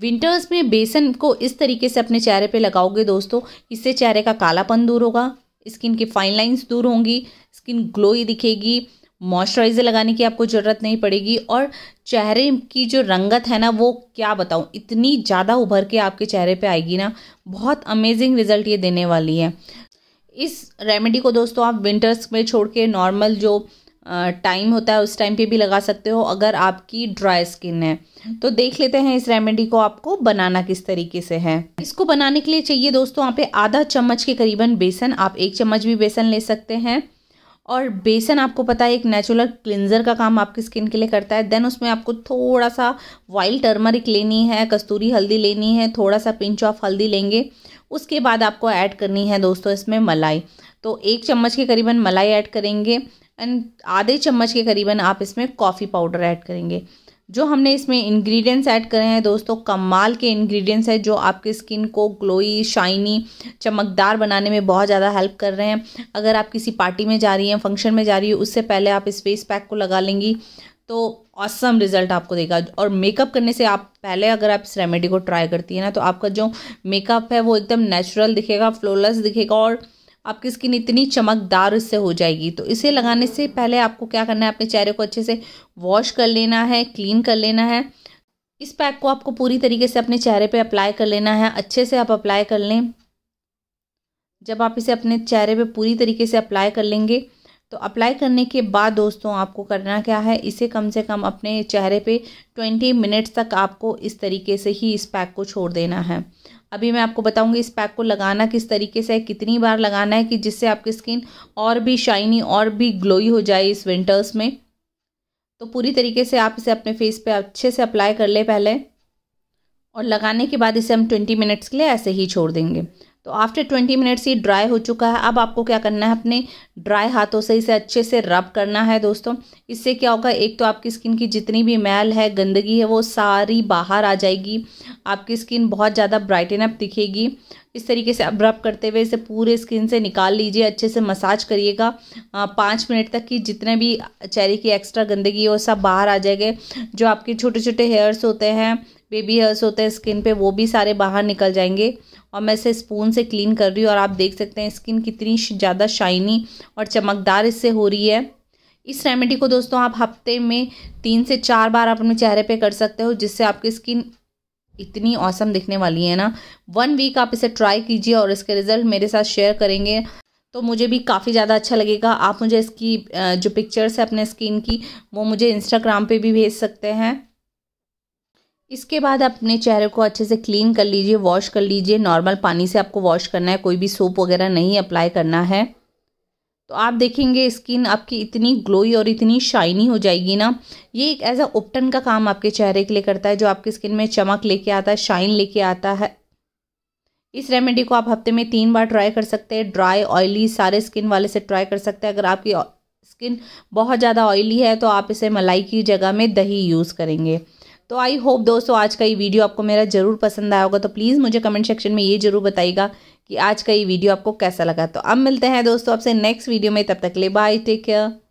winters में बेसन को इस तरीके से अपने चेहरे पे लगाओगे दोस्तों इससे चेहरे का कालापन दूर होगा स्किन की फाइन लाइंस दूर होंगी स्किन ग्लोई दिखेगी मॉइस्चराइज़र लगाने की आपको ज़रूरत नहीं पड़ेगी और चेहरे की जो रंगत है ना वो क्या बताऊँ इतनी ज़्यादा उभर के आपके चेहरे पर आएगी ना बहुत अमेजिंग रिजल्ट ये देने वाली है इस रेमेडी को दोस्तों आप विंटर्स में छोड़ के नॉर्मल जो टाइम होता है उस टाइम पे भी लगा सकते हो अगर आपकी ड्राई स्किन है तो देख लेते हैं इस रेमेडी को आपको बनाना किस तरीके से है इसको बनाने के लिए चाहिए दोस्तों यहाँ पे आधा चम्मच के करीबन बेसन आप एक चम्मच भी बेसन ले सकते हैं और बेसन आपको पता है एक नेचुरल क्लिनजर का काम आपकी स्किन के लिए करता है देन उसमें आपको थोड़ा सा वाइल्ड टर्मरिक लेनी है कस्तूरी हल्दी लेनी है थोड़ा सा पिंच ऑफ हल्दी लेंगे उसके बाद आपको ऐड करनी है दोस्तों इसमें मलाई तो एक चम्मच के करीबन मलाई ऐड करेंगे एंड आधे चम्मच के करीबन आप इसमें कॉफ़ी पाउडर ऐड करेंगे जो हमने इसमें इंग्रेडिएंट्स ऐड करे हैं दोस्तों कमाल के इंग्रेडिएंट्स हैं जो आपके स्किन को ग्लोई शाइनी चमकदार बनाने में बहुत ज़्यादा हेल्प कर रहे हैं अगर आप किसी पार्टी में जा रही हैं फंक्शन में जा रही है उससे पहले आप इस फेस पैक को लगा लेंगी तो औसम रिज़ल्ट आपको देगा और मेकअप करने से आप पहले अगर आप इस रेमेडी को ट्राई करती हैं ना तो आपका जो मेकअप है वो एकदम नेचुरल दिखेगा फ्लोलेस दिखेगा और आपकी स्किन इतनी चमकदार उससे हो जाएगी तो इसे लगाने से पहले आपको क्या करना है अपने चेहरे को अच्छे से वॉश कर लेना है क्लीन कर लेना है इस पैक को आपको पूरी तरीके से अपने चेहरे पे अप्लाई कर लेना है अच्छे से आप अप्लाई कर लें जब आप इसे अपने चेहरे पे पूरी तरीके से अप्लाई कर लेंगे तो अप्लाई करने के बाद दोस्तों आपको करना क्या है इसे कम से कम अपने चेहरे पे ट्वेंटी मिनट्स तक आपको इस तरीके से ही इस पैक को छोड़ देना है अभी मैं आपको बताऊंगी इस पैक को लगाना किस तरीके से है कितनी बार लगाना है कि जिससे आपकी स्किन और भी शाइनी और भी ग्लोई हो जाए इस विंटर्स में तो पूरी तरीके से आप इसे अपने फेस पर अच्छे से अप्लाई कर ले पहले और लगाने के बाद इसे हम ट्वेंटी मिनट्स के लिए ऐसे ही छोड़ देंगे तो आफ्टर ट्वेंटी मिनट्स ये ड्राई हो चुका है अब आपको क्या करना है अपने ड्राई हाथों से इसे अच्छे से रब करना है दोस्तों इससे क्या होगा एक तो आपकी स्किन की जितनी भी मैल है गंदगी है वो सारी बाहर आ जाएगी आपकी स्किन बहुत ज़्यादा ब्राइटन अप दिखेगी इस तरीके से अब रब करते हुए इसे पूरे स्किन से निकाल लीजिए अच्छे से मसाज करिएगा पाँच मिनट तक की जितने भी चेहरे की एक्स्ट्रा गंदगी है वो सब बाहर आ जाएंगे जो आपके छोटे छोटे हेयर्स होते हैं बेबी हेयर्स होते हैं स्किन पे वो भी सारे बाहर निकल जाएंगे और मैं इसे स्पून से क्लीन कर रही हूँ और आप देख सकते हैं स्किन कितनी ज़्यादा शाइनी और चमकदार इससे हो रही है इस रेमेडी को दोस्तों आप हफ्ते में तीन से चार बार आप अपने चेहरे पे कर सकते हो जिससे आपकी स्किन इतनी औसम दिखने वाली है ना वन वीक आप इसे ट्राई कीजिए और इसके रिज़ल्ट मेरे साथ शेयर करेंगे तो मुझे भी काफ़ी ज़्यादा अच्छा लगेगा आप मुझे इसकी जो पिक्चर्स है अपने स्किन की वो मुझे इंस्टाग्राम पे भी भेज सकते हैं इसके बाद आप अपने चेहरे को अच्छे से क्लीन कर लीजिए वॉश कर लीजिए नॉर्मल पानी से आपको वॉश करना है कोई भी सोप वगैरह नहीं अप्लाई करना है तो आप देखेंगे स्किन आपकी इतनी ग्लोई और इतनी शाइनी हो जाएगी ना ये एक एज अ उपटन का काम आपके चेहरे के लिए करता है जो आपकी स्किन में चमक लेके आता है शाइन लेके आता है इस रेमेडी को आप हफ्ते में तीन बार ट्राई कर सकते हैं ड्राई ऑयली सारे स्किन वाले से ट्राई कर सकते हैं अगर आपकी स्किन बहुत ज़्यादा ऑयली है तो आप इसे मलाई की जगह में दही यूज़ करेंगे तो आई होप दोस्तों आज का ये वीडियो आपको मेरा ज़रूर पसंद आया होगा तो प्लीज़ मुझे कमेंट सेक्शन में ये ज़रूर बताइएगा कि आज का ये वीडियो आपको कैसा लगा तो अब मिलते हैं दोस्तों आपसे नेक्स्ट वीडियो में तब तक ले बाय टेक केयर